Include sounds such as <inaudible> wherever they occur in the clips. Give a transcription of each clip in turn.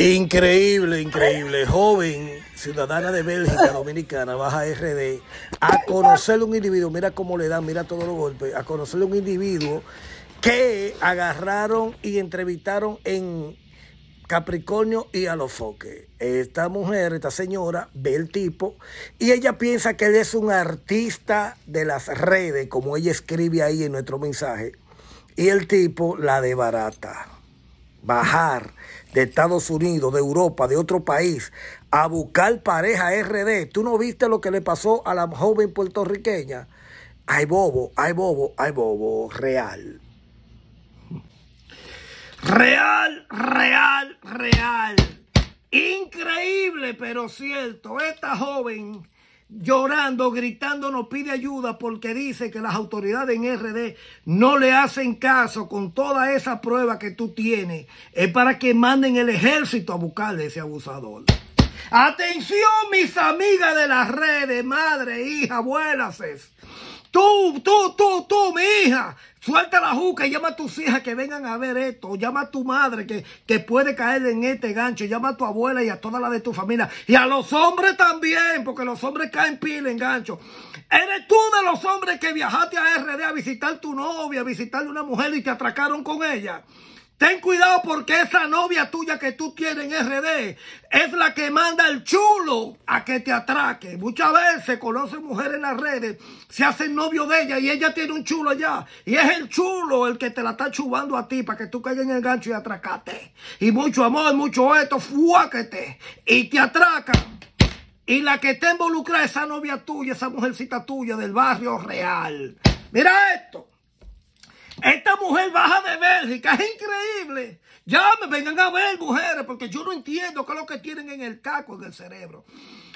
Increíble, increíble. Joven ciudadana de Bélgica Dominicana, baja RD, a conocerle un individuo, mira cómo le dan, mira todos los golpes, a conocerle un individuo que agarraron y entrevistaron en Capricornio y a los foques. Esta mujer, esta señora, ve el tipo y ella piensa que él es un artista de las redes, como ella escribe ahí en nuestro mensaje. Y el tipo la debarata. Bajar de Estados Unidos, de Europa, de otro país, a buscar pareja RD. ¿Tú no viste lo que le pasó a la joven puertorriqueña? Ay bobo, ay bobo, ay bobo, real. Real, real, real. Increíble, pero cierto. Esta joven llorando, gritando, nos pide ayuda porque dice que las autoridades en RD no le hacen caso con toda esa prueba que tú tienes. Es para que manden el ejército a buscarle ese abusador. Atención, mis amigas de las redes, madre, hija, abuelas. Tú, tú, tú, tú, mi hija, Suelta la juca y llama a tus hijas que vengan a ver esto. Llama a tu madre que, puede caer en este gancho. Llama a tu abuela y a toda la de tu familia. Y a los hombres también, porque los hombres caen pila en gancho. Eres tú de los hombres que viajaste a RD a visitar tu novia, a visitarle una mujer y te atracaron con ella. Ten cuidado porque esa novia tuya que tú tienes en RD es la que manda el chulo a que te atraque. Muchas veces conocen mujeres en las redes, se hacen novio de ella y ella tiene un chulo allá. Y es el chulo el que te la está chubando a ti para que tú caigas en el gancho y atracate. Y mucho amor, mucho esto, fuáquete. Y te atraca. Y la que te involucra esa novia tuya, esa mujercita tuya del barrio real. Mira esto. Esta mujer baja de Bélgica, es increíble. Ya me vengan a ver, mujeres, porque yo no entiendo qué es lo que tienen en el caco, en el cerebro.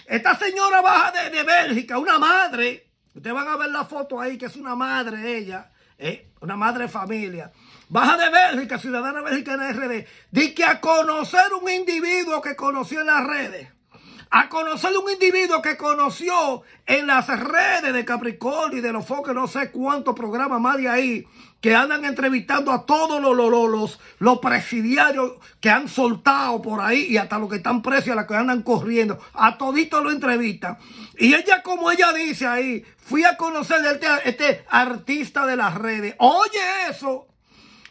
Esta señora baja de, Bélgica, una madre. Ustedes van a ver la foto ahí, que es una madre ella, eh, una madre familia. Baja de Bélgica, ciudadana en RD. Dice que a conocer un individuo que conoció en las redes a conocer un individuo que conoció en las redes de Capricornio y de los focos no sé cuántos programas más de ahí, que andan entrevistando a todos los, los, los, presidiarios que han soltado por ahí y hasta los que están presos, a los que andan corriendo, a todito lo entrevistan. Y ella, como ella dice ahí, fui a conocer a este, este, artista de las redes. Oye eso.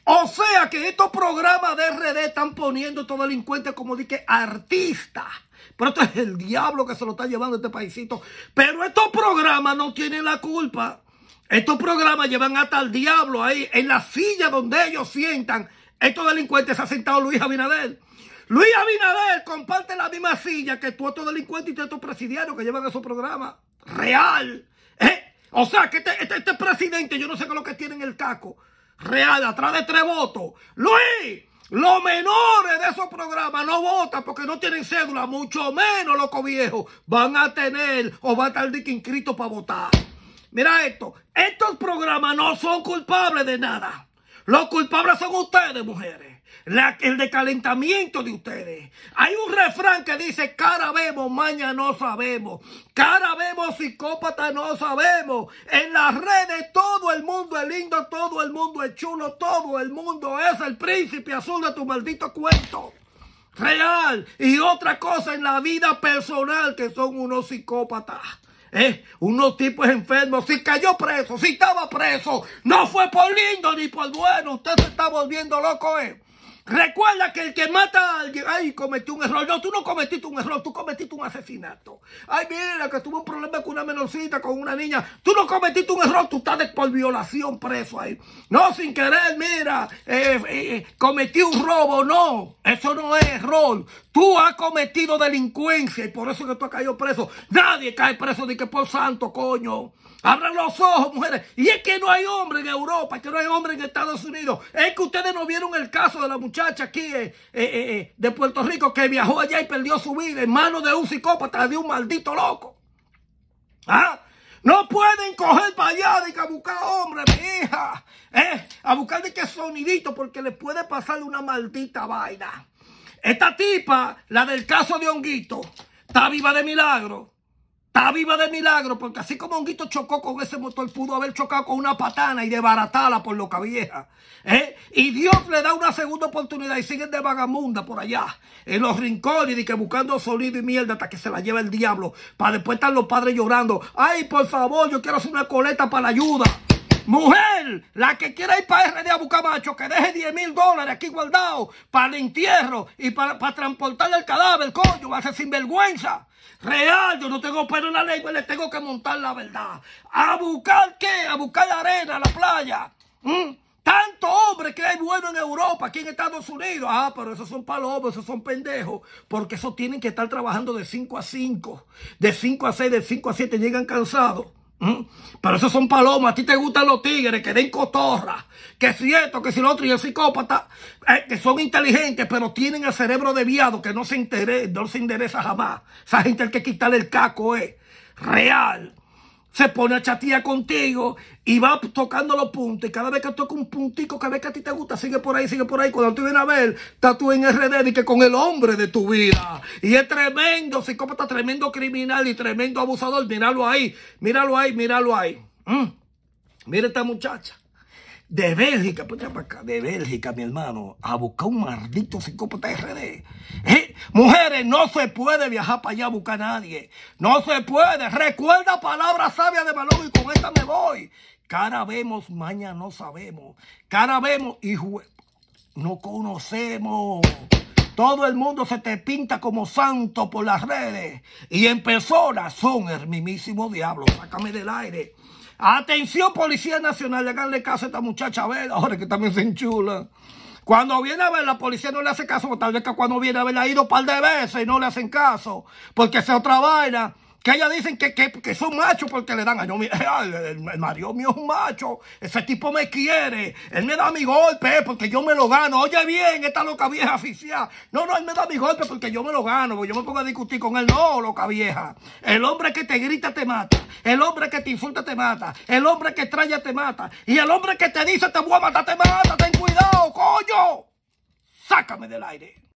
O sea que estos programas de redes están poniendo a estos delincuentes como dije artista. Pero esto es el diablo que se lo está llevando a este paisito. Pero estos programas no tienen la culpa. Estos programas llevan hasta el diablo ahí, en la silla donde ellos sientan. Estos delincuentes se ha sentado Luis Abinader. Luis Abinader comparte la misma silla que tú, estos delincuentes y estos presidiarios que llevan esos programas. Real. ¿Eh? O sea, que este, este, este, presidente, yo no sé qué es lo que tiene en el caco. Real, atrás de tres votos. Luis, los menores de esos programas no votan porque no tienen cédula, mucho menos los viejos. Van a tener o va a estar de inscrito para votar. Mira esto, estos programas no son culpables de nada. Los culpables son ustedes, mujeres el decalentamiento de ustedes. Hay un refrán que dice, cara vemos, maña no sabemos. Cara vemos, psicópata no sabemos. En las redes todo el mundo es lindo, todo el mundo es chulo, todo el mundo es el príncipe azul de tu maldito cuento. Real. Y otra cosa en la vida personal que son unos psicópatas. ¿Eh? Unos tipos enfermos, si cayó preso, si estaba preso, no fue por lindo ni por bueno, usted se está volviendo loco, ¿eh? Recuerda que el que mata a alguien, ay, cometió un error. No, tú no cometiste un error, tú cometiste un asesinato. Ay, mira, que tuvo un problema con una menorcita, con una niña. Tú no cometiste un error, tú estás por violación preso ahí. No, sin querer, mira, eh, eh, eh, cometí un robo. No, eso no es error. Tú has cometido delincuencia y por eso que tú has caído preso. Nadie cae preso de que por santo, coño. Abran los ojos, mujeres. Y es que no hay hombre en Europa, es que no hay hombre en Estados Unidos. Es que ustedes no vieron el caso de la muchacha aquí eh, eh, eh, de Puerto Rico que viajó allá y perdió su vida en manos de un psicópata, de un maldito loco. ¿Ah? No pueden coger para allá de que a buscar hombre, mi hija. A buscar de que sonidito, porque le puede pasar una maldita vaina. Esta tipa, la del caso de Honguito, está viva de milagro. Está viva de milagro, porque así como Honguito chocó con ese motor, pudo haber chocado con una patana y desbaratarla por loca vieja. ¿eh? Y Dios le da una segunda oportunidad y sigue de vagamunda por allá, en los rincones, y que buscando sonido y mierda hasta que se la lleva el diablo, para después estar los padres llorando. Ay, por favor, yo quiero hacer una coleta para la ayuda. Mujer, la que quiera ir para RD a Bucamacho, que deje 10 mil dólares aquí guardados para el entierro y para, para transportar el cadáver, coño, va a ser sinvergüenza. Real, yo no tengo pero en la ley, le tengo que montar la verdad. ¿A buscar qué? A buscar la arena, la playa. ¿Mm? Tanto hombre que hay bueno en Europa, aquí en Estados Unidos. Ah, pero esos son palomos, esos son pendejos. Porque esos tienen que estar trabajando de 5 a 5, de 5 a 6, de 5 a 7, llegan cansados. ¿Mm? Pero esos son palomas. A ti te gustan los tigres que den cotorra. Que es cierto que si el otro. Y el psicópata, eh, que son inteligentes, pero tienen el cerebro deviado que no se interesa, no se interesa jamás. Esa gente el que quitarle el caco es eh, real se pone a chatear contigo y va tocando los puntos. Y cada vez que toca un puntico, cada vez que a ti te gusta, sigue por ahí, sigue por ahí. Cuando tú vienes a ver, estás tú en RD y que con el hombre de tu vida. Y es tremendo psicópata, tremendo criminal y tremendo abusador. Míralo ahí, míralo ahí, míralo ahí. Mm. Mira esta muchacha de Bélgica, pues, de Bélgica, mi hermano, a buscar un maldito psicópata RD. Eh, mujeres, no se puede viajar para allá a buscar a nadie. No se puede. Recuerda palabras sabias de valor y con esta me voy. Cara vemos, mañana no sabemos. Cara vemos y no conocemos. Todo el mundo se te pinta como santo por las redes. Y en persona son el mismísimo diablo. Sácame del aire. Atención, Policía Nacional, háganle caso a esta muchacha, a ver, ahora que también se enchula. Cuando viene a ver, la policía no le hace caso, tal vez que cuando viene a ver, ha ido un par de veces y no le hacen caso, porque es otra vaina. Que allá dicen que, son machos porque le dan a <laughs> yo, el, mío es un macho, ese tipo me quiere, él me da mi golpe porque yo me lo gano. Oye bien, esta loca vieja oficial. No, no, él me da mi golpe porque yo me lo gano, yo me pongo a discutir con él. No, loca vieja. El hombre que te grita te mata, el hombre que te insulta te mata, el hombre que trae te mata, y el hombre que te dice te voy a matar te mata, ten cuidado, coño. Sácame del aire.